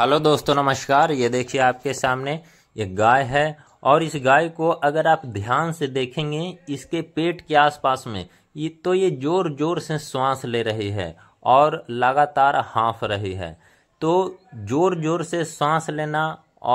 hello दोस्तों नमस्कार ये देखिए आपके सामने एक गाय है और इस गाय को अगर आप ध्यान से देखेंगे इसके पेट के आसपास में ये तो ये जोर जोर से श्वास ले रही है और लगातार हाँफ रही है तो जोर जोर से सांस लेना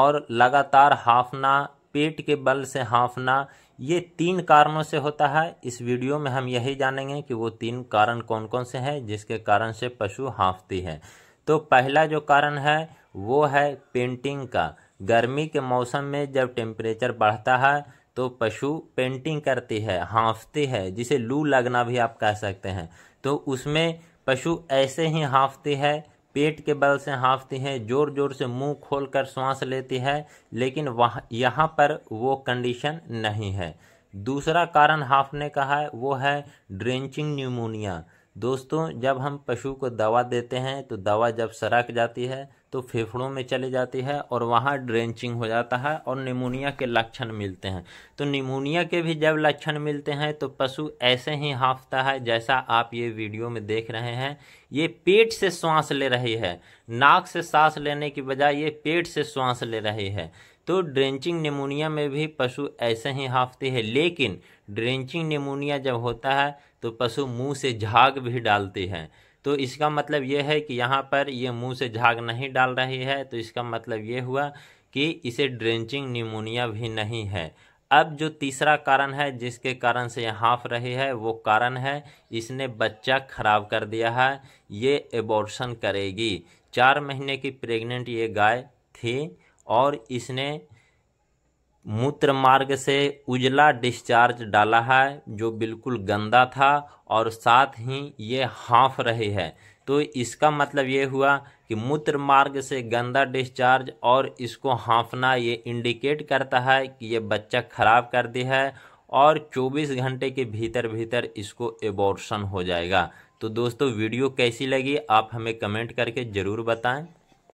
और लगातार हाँफना पेट के बल से हाँफना ये तीन कारणों से होता है इस वीडियो में हम यही जानेंगे कि वो तीन कारण कौन कौन से हैं जिसके कारण से पशु हाँफती है तो पहला जो कारण है वो है पेंटिंग का गर्मी के मौसम में जब टेम्परेचर बढ़ता है तो पशु पेंटिंग करती है हाँफती है जिसे लू लगना भी आप कह सकते हैं तो उसमें पशु ऐसे ही हाँफती है पेट के बल से हाँफती है ज़ोर ज़ोर से मुंह खोलकर सांस लेती है लेकिन वहाँ यहाँ पर वो कंडीशन नहीं है दूसरा कारण हाँफने का है वो है ड्रेंचिंग न्यूमोनिया दोस्तों जब हम पशु को दवा देते हैं तो दवा जब सरक जाती है तो फेफड़ों में चली जाती है और वहाँ ड्रेंचिंग हो जाता है और निमोनिया के लक्षण मिलते हैं तो निमोनिया के भी जब लक्षण मिलते हैं तो पशु ऐसे ही हाँफता है जैसा आप ये वीडियो में देख रहे हैं ये पेट से श्वास ले रही है नाक से सांस लेने की बजाय ये पेट से श्वास ले रही है तो ड्रेंचिंग निमोनिया में भी पशु ऐसे ही हाँफते हैं लेकिन ड्रेंचिंग निमोनिया जब होता है तो पशु मुंह से झाग भी डालते हैं तो इसका मतलब ये है कि यहाँ पर ये मुंह से झाग नहीं डाल रही है तो इसका मतलब ये हुआ कि इसे ड्रेंचिंग निमोनिया भी नहीं है अब जो तीसरा कारण है जिसके कारण से यह हाँफ रही है वो कारण है इसने बच्चा ख़राब कर दिया है ये एबॉर्शन करेगी चार महीने की प्रेग्नेंट ये गाय थी और इसने मूत्र मार्ग से उजला डिस्चार्ज डाला है जो बिल्कुल गंदा था और साथ ही ये हाँफ रहे हैं तो इसका मतलब ये हुआ कि मूत्र मार्ग से गंदा डिस्चार्ज और इसको हाँफना ये इंडिकेट करता है कि ये बच्चा खराब कर दिया है और 24 घंटे के भीतर भीतर इसको एबॉर्शन हो जाएगा तो दोस्तों वीडियो कैसी लगी आप हमें कमेंट करके ज़रूर बताएं